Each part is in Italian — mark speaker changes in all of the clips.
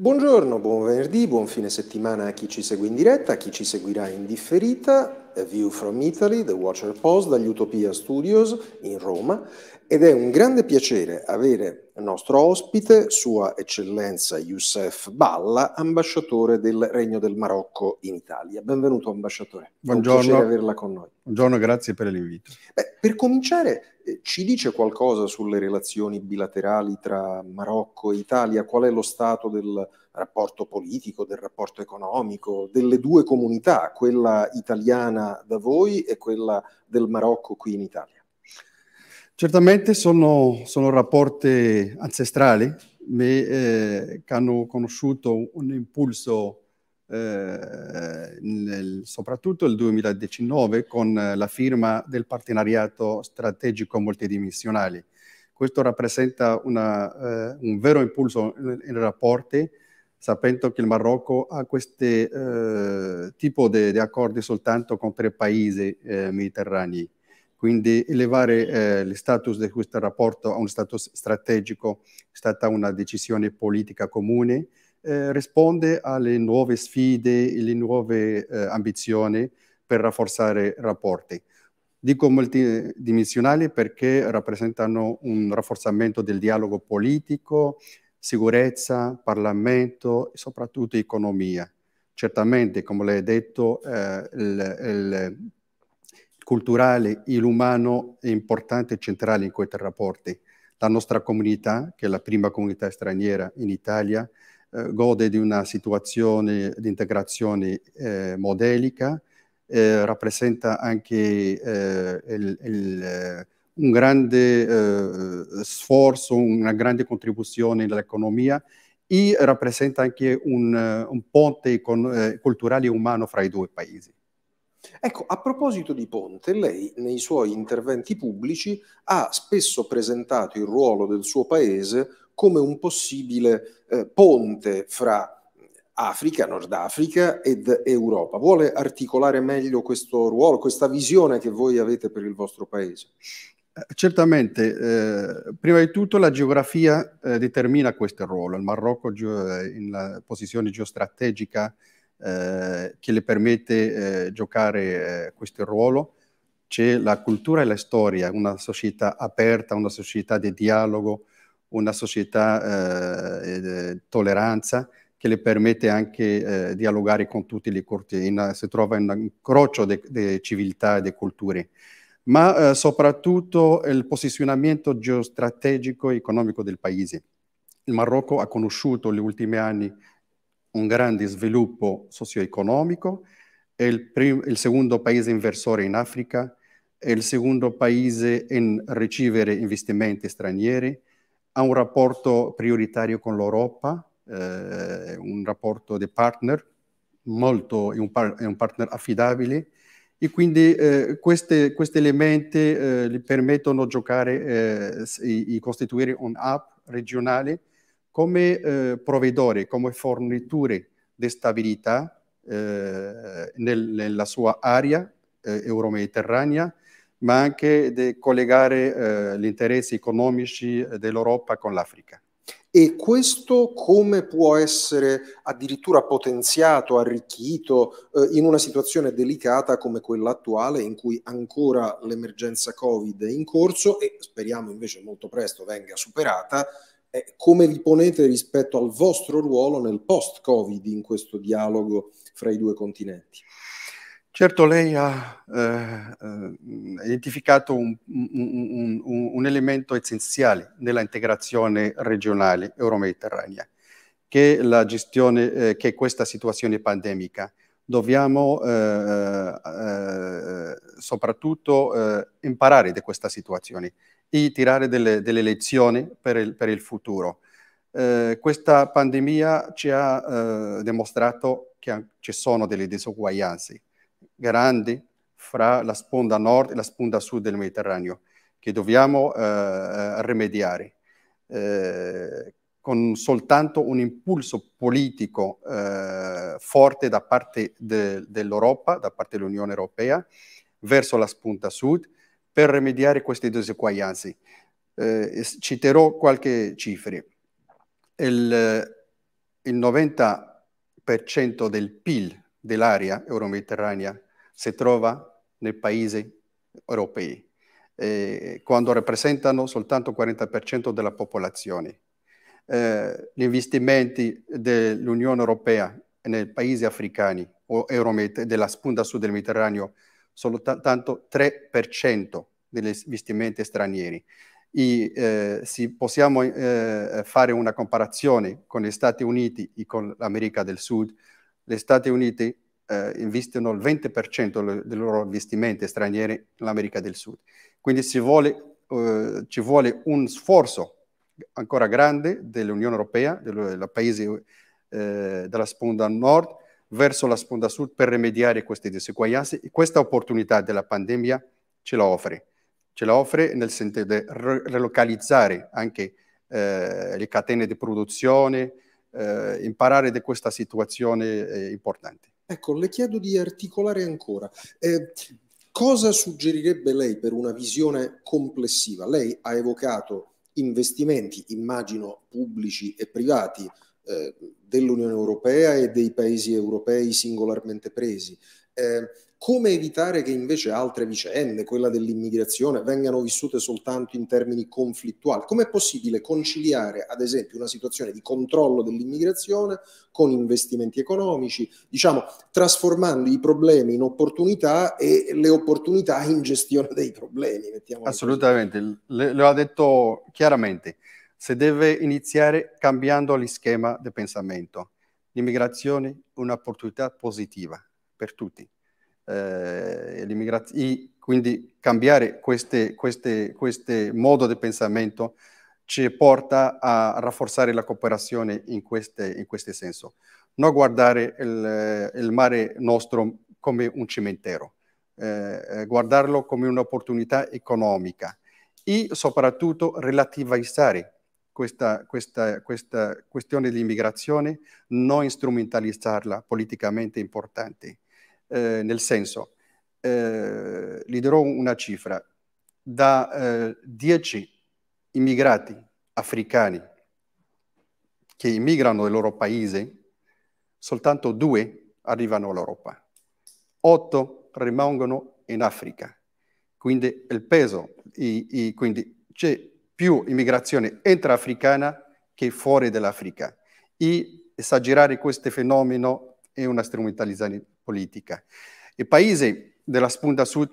Speaker 1: Buongiorno, buon venerdì, buon fine settimana a chi ci segue in diretta, a chi ci seguirà in differita. A View from Italy, The Watcher Post dagli Utopia Studios in Roma ed è un grande piacere avere il nostro ospite, Sua Eccellenza Youssef Balla, ambasciatore del Regno del Marocco in Italia. Benvenuto ambasciatore, buongiorno. è un piacere averla con noi. Buongiorno, grazie per l'invito. Beh, per cominciare, eh, ci dice qualcosa sulle relazioni bilaterali tra Marocco e Italia? Qual è lo stato del rapporto politico, del rapporto economico, delle due comunità, quella italiana da voi e quella del Marocco qui in Italia?
Speaker 2: Certamente sono, sono rapporti ancestrali, ma eh, che hanno conosciuto un impulso eh, nel, soprattutto il 2019 con eh, la firma del partenariato strategico multidimensionale. Questo rappresenta una, eh, un vero impulso nei rapporti sapendo che il Marocco ha questo eh, tipo di accordi soltanto con tre paesi eh, mediterranei. Quindi elevare eh, lo status di questo rapporto a un status strategico è stata una decisione politica comune eh, risponde alle nuove sfide e alle nuove eh, ambizioni per rafforzare rapporti. Dico multidimensionali perché rappresentano un rafforzamento del dialogo politico, sicurezza, Parlamento e soprattutto economia. Certamente, come lei ha detto, eh, il, il, culturale e l'umano è importante e centrale in questi rapporti. La nostra comunità, che è la prima comunità straniera in Italia, eh, gode di una situazione di integrazione eh, modelica, eh, rappresenta anche eh, il, il, eh, un grande sforzo, una grande contribuzione all'economia e rappresenta anche un, un ponte con, culturale e umano fra i due paesi.
Speaker 1: Ecco, a proposito di Ponte, lei nei suoi interventi pubblici ha spesso presentato il ruolo del suo paese come un possibile eh, ponte fra Africa, Nord Africa ed Europa. Vuole articolare meglio questo ruolo, questa visione che voi avete per il vostro paese?
Speaker 2: Eh, certamente, eh, prima di tutto la geografia eh, determina questo ruolo. Il Marocco è eh, in una posizione geostrategica eh, che le permette di eh, giocare questo ruolo. C'è la cultura e la storia, una società aperta, una società di dialogo, una società eh, eh, tolleranza che le permette anche eh, dialogare con tutte le corti, si trova in un incrocio di civiltà e di culture, ma eh, soprattutto il posizionamento geostrategico e economico del paese. Il Marocco ha conosciuto negli ultimi anni un grande sviluppo socio-economico, è il, il secondo paese inversore in Africa, è il secondo paese in ricevere investimenti stranieri, ha un rapporto prioritario con l'Europa, eh, un rapporto di partner, molto, è, un, par, è un partner affidabile e quindi eh, questi elementi eh, gli permettono di giocare e eh, costituire un'app regionale come eh, provvedore, come fornitore di stabilità eh, nel, nella sua area euromediterranea ma anche di collegare eh, gli interessi economici dell'Europa
Speaker 1: con l'Africa. E questo come può essere addirittura potenziato, arricchito eh, in una situazione delicata come quella attuale in cui ancora l'emergenza Covid è in corso e speriamo invece molto presto venga superata? Eh, come vi ponete rispetto al vostro ruolo nel post-Covid in questo dialogo fra i due continenti?
Speaker 2: Certo, lei ha
Speaker 1: eh,
Speaker 2: eh identificato un, un, un, un, elemento essenziale nella integrazione regionale euromediterranea, che è la gestione, eh, che è questa situazione pandemica. Dobbiamo eh, eh soprattutto eh, imparare da questa situazione e tirare delle, delle lezioni per il, per il futuro. questa pandemia ci ha dimostrato che ci sono delle disuguaglianze grandi fra la sponda nord e la sponda sud del Mediterraneo che dobbiamo eh, eh, rimediare. Eh, con soltanto un impulso politico eh, forte da parte de, dell'Europa, da parte dell'Unione Europea, verso la spunta sud, per rimediare queste diseguaglianze. Eh, citerò qualche cifra. Il, il 90% del PIL dell'area euromediterranea si trova nei paesi europei, eh, quando rappresentano soltanto il 40% della popolazione. Eh, gli investimenti dell'Unione Europea nei paesi africani o Euromed della sponda sud del Mediterraneo sono soltanto 3% degli investimenti stranieri. E, eh, se possiamo eh, fare una comparazione con gli Stati Uniti e con l'America del Sud, gli Stati Uniti eh, investono il 20% dei loro investimenti stranieri nell'America del Sud. Quindi vuole, eh, ci vuole un sforzo ancora grande dell'Unione Europea, dei paesi eh, della sponda nord verso la sponda sud per rimediare queste diseguaglianze e questa opportunità della pandemia ce la offre. Ce la offre nel senso di relocalizzare anche eh, le catene di produzione, eh, imparare da questa situazione
Speaker 1: eh, importante. Ecco, le chiedo di articolare ancora. Eh, cosa suggerirebbe lei per una visione complessiva? Lei ha evocato investimenti, immagino pubblici e privati, eh, dell'Unione Europea e dei paesi europei singolarmente presi. Eh, come evitare che invece altre vicende, quella dell'immigrazione, vengano vissute soltanto in termini conflittuali? Com'è possibile conciliare, ad esempio, una situazione di controllo dell'immigrazione con investimenti economici, diciamo, trasformando i problemi in opportunità e le opportunità in gestione dei problemi? Assolutamente,
Speaker 2: le, lo ha detto chiaramente. Si deve iniziare cambiando schema di pensamento. L'immigrazione è un'opportunità positiva per tutti eh, quindi cambiare questo modo di pensamento ci porta a rafforzare la cooperazione in, queste, in questo senso. Non guardare il, il, mare nostro come un cimitero, eh, guardarlo come un'opportunità economica e soprattutto relativizzare questa, questa, questa questione dell'immigrazione, non strumentalizzarla politicamente importante eh, nel senso, eh, gli darò una cifra, da 10 eh, immigrati africani che immigrano dal loro paese, soltanto due arrivano all'Europa, otto rimangono in Africa. Quindi il peso, i, i, quindi c'è più immigrazione intraafricana che fuori dall'Africa. E esagerare questo fenomeno è una strumentalizzazione politica. I paesi della spunta sud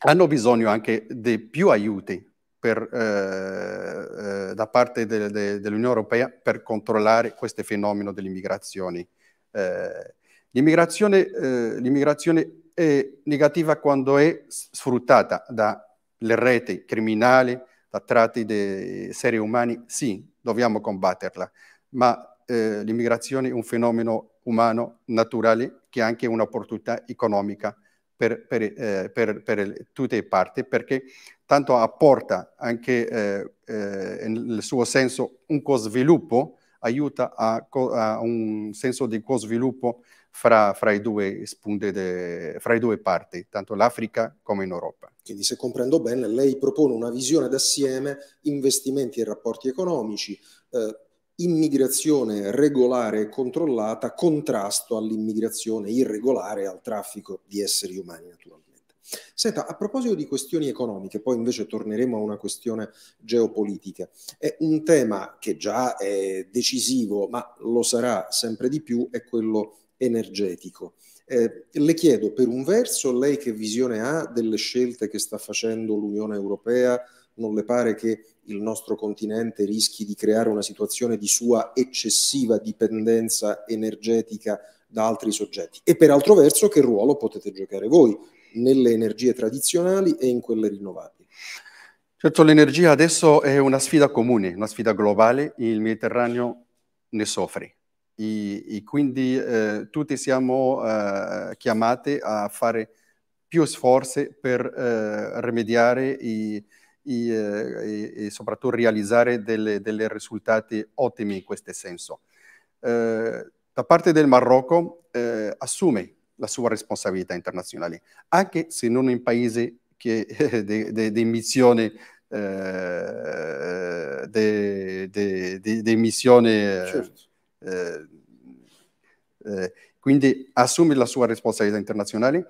Speaker 2: hanno bisogno anche di più aiuti per, eh, eh, da parte de, de, dell'Unione Europea per controllare questo fenomeno dell'immigrazione. Eh, l'immigrazione, eh, è negativa quando è sfruttata dalle reti criminali, da tratti di esseri umani, sì, dobbiamo combatterla, ma eh, l'immigrazione è un fenomeno umano, naturale, che è anche un'opportunità economica per, per, eh, per, per, tutte le parti, perché tanto apporta anche eh, eh, nel suo senso un co-sviluppo, aiuta a, a, un senso di co-sviluppo fra, fra, i due spunte de, fra le due parti, tanto l'Africa come in Europa.
Speaker 1: Quindi se comprendo bene, lei propone una visione d'assieme, investimenti e rapporti economici, eh, immigrazione regolare e controllata, contrasto all'immigrazione irregolare e al traffico di esseri umani naturalmente. Senta, a proposito di questioni economiche, poi invece torneremo a una questione geopolitica, è un tema che già è decisivo, ma lo sarà sempre di più, è quello energetico. Eh, le chiedo, per un verso, lei che visione ha delle scelte che sta facendo l'Unione Europea non le pare che il nostro continente rischi di creare una situazione di sua eccessiva dipendenza energetica da altri soggetti? E per altro verso che ruolo potete giocare voi nelle energie tradizionali e in quelle rinnovabili?
Speaker 2: Certo, l'energia adesso è una sfida comune, una sfida globale, il Mediterraneo ne soffre. E, e quindi eh, tutti siamo eh, chiamati a fare più sforzi per eh, rimediare i, e, eh, e, e soprattutto realizzare dei risultati ottimi in questo senso. Eh, da parte del Marocco eh, assume la sua responsabilità internazionale, anche se non in un paese di missione eh, missione, certo. eh, eh, quindi assume la sua responsabilità internazionale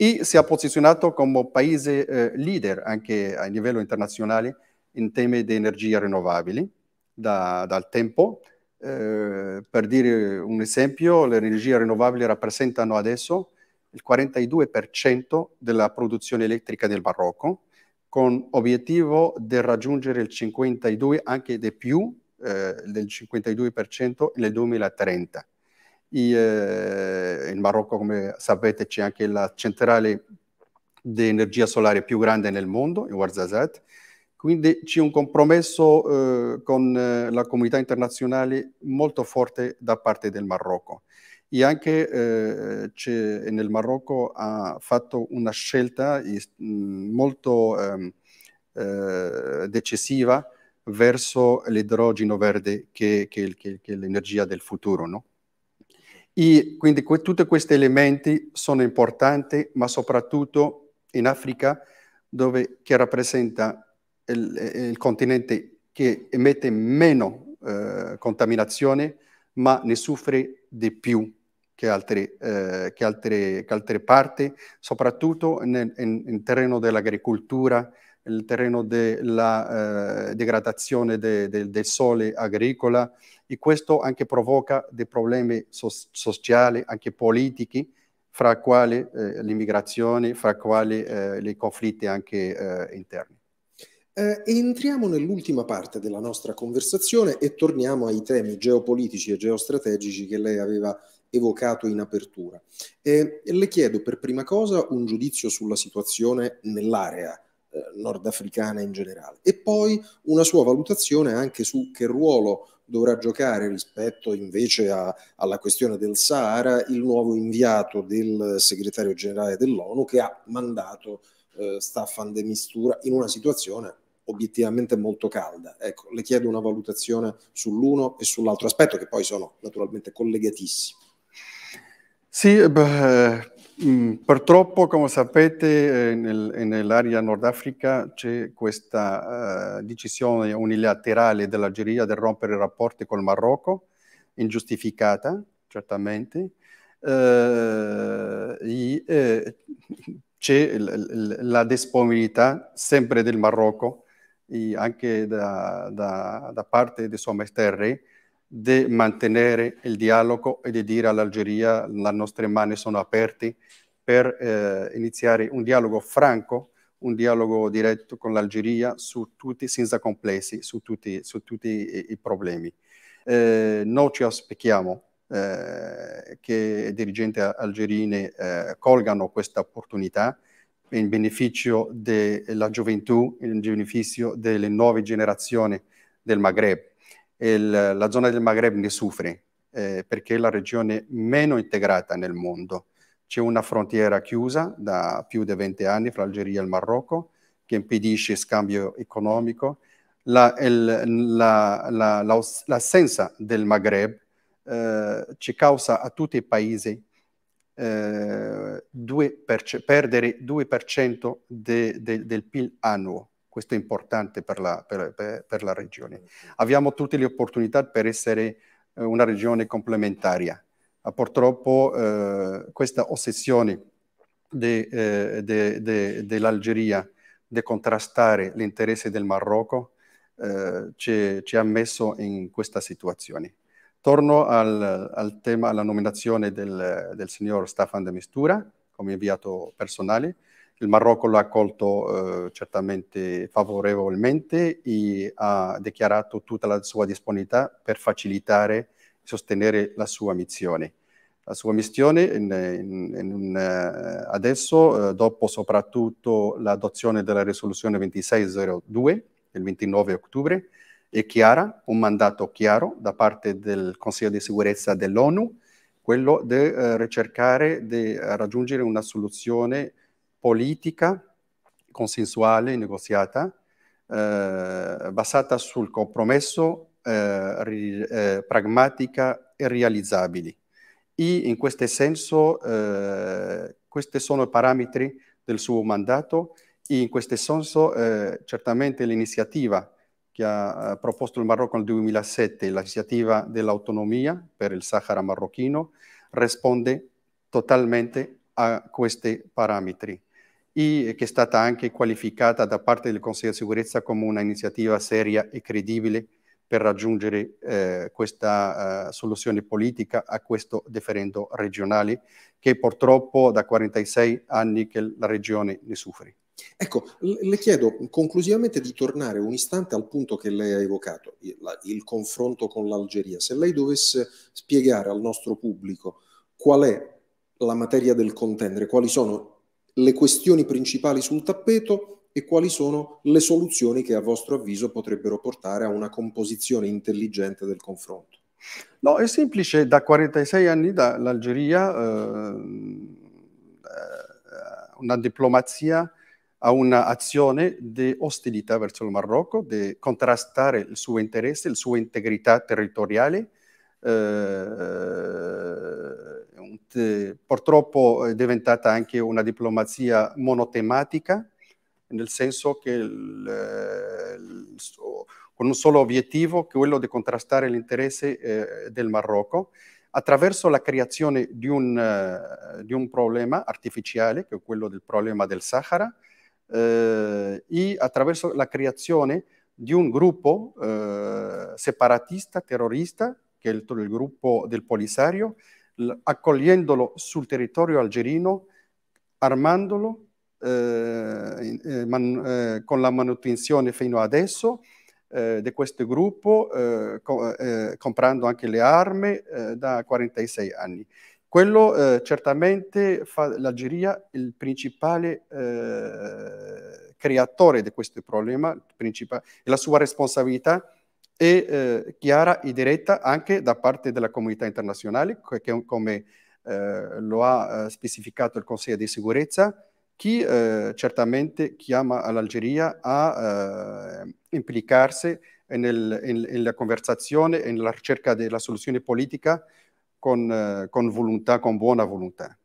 Speaker 2: e si è posizionato come paese eh, leader anche a livello internazionale in temi di energie rinnovabili da, dal tempo. Eh, per dire un esempio, le energie rinnovabili rappresentano adesso il 42% della produzione elettrica del Marocco, con obiettivo di raggiungere il 52% anche di più eh, del 52% nel 2030. Eh, in Marocco, come sapete, c'è anche la centrale di energia solare più grande nel mondo, in Warzazat. Quindi c'è un compromesso eh, con eh, la comunità internazionale molto forte da parte del Marocco. E anche eh, nel Marocco ha fatto una scelta mm, molto ehm, eh, decisiva verso l'idrogeno verde che, che, che, che è l'energia del futuro. No? E quindi que tutti questi elementi sono importanti, ma soprattutto in Africa, dove, che rappresenta il, il continente che emette meno eh, contaminazione, ma ne soffre di più che altre, eh, che altre, che altre parti, soprattutto nel, in, in terreno dell'agricoltura, il terreno della eh, degradazione de, de, del sole agricola e questo anche provoca dei problemi so sociali, anche politici, fra quali eh, l'immigrazione, fra quali eh, i conflitti
Speaker 1: anche eh, interni. Eh, entriamo nell'ultima parte della nostra conversazione e torniamo ai temi geopolitici e geostrategici che lei aveva evocato in apertura. Eh, le chiedo per prima cosa un giudizio sulla situazione nell'area eh, nordafricana in generale. E poi una sua valutazione anche su che ruolo dovrà giocare rispetto invece a, alla questione del Sahara il nuovo inviato del segretario generale dell'ONU che ha mandato eh, Staffan de Mistura in una situazione obiettivamente molto calda. Ecco, le chiedo una valutazione sull'uno e sull'altro aspetto che poi sono naturalmente collegatissimi.
Speaker 2: Sì, beh, Mm, Purtroppo, come sapete, eh, nel, nell'area Nord Africa c'è questa uh, decisione unilaterale dell'Algeria di rompere i rapporti col Marocco, ingiustificata, certamente. Uh, eh, e, eh, c'è la disponibilità sempre del Marocco, e anche da, da, da parte dei suoi esterni, di mantenere il dialogo e di dire all'Algeria le nostre mani sono aperte per eh, iniziare un dialogo franco, un dialogo diretto con l'Algeria su tutti, senza complessi, su tutti, su tutti i, i, problemi. Eh, noi ci aspettiamo eh, che i dirigenti algerini eh, colgano questa opportunità in beneficio della gioventù, in beneficio delle nuove generazioni del Maghreb il, la zona del Maghreb ne soffre eh, perché è la regione meno integrata nel mondo. C'è una frontiera chiusa da più di 20 anni fra Algeria e il Marocco che impedisce scambio economico. l'assenza la, la, del Maghreb eh, ci causa a tutti i paesi eh, 2 per, perdere 2% de, de, del PIL annuo questo è importante per la, per, per, la regione. Mm, mm. Abbiamo tutte le opportunità per essere eh, una regione complementaria. Purtroppo eh, questa ossessione dell'Algeria eh, de, de, de di contrastare l'interesse del Marocco eh, ci, ci, ha messo in questa situazione. Torno al, al tema, alla nominazione del, del signor Staffan de Mistura come inviato personale il Marocco l'ha accolto eh, certamente favorevolmente e ha dichiarato tutta la sua disponibilità per facilitare e sostenere la sua missione. La sua missione in, in, in, eh, adesso, eh, dopo soprattutto l'adozione della risoluzione 2602 del 29 ottobre, è chiara, un mandato chiaro da parte del Consiglio di sicurezza dell'ONU, quello di eh, ricercare di raggiungere una soluzione politica consensuale negoziata eh, basata sul compromesso eh, ri, eh, pragmatica e realizzabili. E in questo senso eh, questi sono i parametri del suo mandato e in questo senso eh, certamente l'iniziativa che ha proposto il Marocco nel 2007, l'iniziativa dell'autonomia per il Sahara marocchino, risponde totalmente a questi parametri e eh, che è stata anche qualificata da parte del Consiglio di sicurezza come una iniziativa seria e credibile per raggiungere eh, questa eh, soluzione politica a questo deferendo regionale che purtroppo da 46 anni che la regione ne soffre. Ecco,
Speaker 1: le chiedo conclusivamente di tornare un istante al punto che lei ha evocato, il, la, il confronto con l'Algeria. Se lei dovesse spiegare al nostro pubblico qual è la materia del contendere, quali sono le questioni principali sul tappeto e quali sono le soluzioni che a vostro avviso potrebbero portare a una composizione intelligente del confronto. No, è semplice, da 46 anni l'Algeria
Speaker 2: eh, eh, una diplomazia a un'azione di ostilità verso il Marocco, di contrastare il suo interesse, la sua integrità territoriale, eh, purtroppo è diventata anche una diplomazia monotematica, nel senso che il, il, con un solo obiettivo, quello di contrastare l'interesse eh, del Marocco, attraverso la creazione di un, uh, di un, problema artificiale, che è quello del problema del Sahara, eh, e attraverso la creazione di un gruppo eh, separatista, terrorista, che è il, il gruppo del Polisario, accogliendolo sul territorio algerino, armandolo eh, eh, man, eh, con la manutenzione fino adesso eh, di questo gruppo, eh, co comprando anche le armi da 46 anni. Quello certamente fa l'Algeria il principale creatore di questo problema, e la sua responsabilità e eh, chiara e diretta anche da parte della comunità internazionale, che, come eh, lo ha eh, specificato il Consiglio di sicurezza, chi eh, certamente chiama l'Algeria a eh, implicarsi nel, in, nella conversazione e nella ricerca della soluzione politica con, eh, con volontà, con buona
Speaker 1: volontà.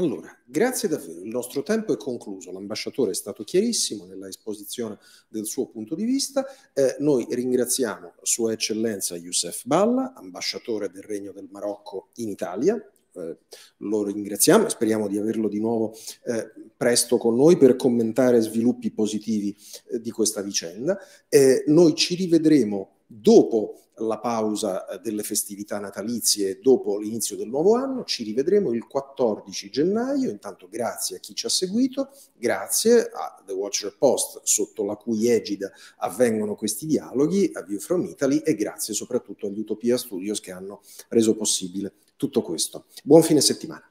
Speaker 1: Allora, grazie davvero, il nostro tempo è concluso, l'ambasciatore è stato chiarissimo nella esposizione del suo punto di vista, eh, noi ringraziamo Sua Eccellenza Youssef Balla, ambasciatore del Regno del Marocco in Italia, eh, lo ringraziamo e speriamo di averlo di nuovo eh, presto con noi per commentare sviluppi positivi eh, di questa vicenda. Eh, noi ci rivedremo dopo la pausa eh, delle festività natalizie, dopo l'inizio del nuovo anno, ci rivedremo il 14 gennaio. Intanto grazie a chi ci ha seguito, grazie a The Watcher Post sotto la cui egida avvengono questi dialoghi, a View From Italy e grazie soprattutto agli Utopia Studios che hanno reso possibile tutto questo. Buon fine settimana.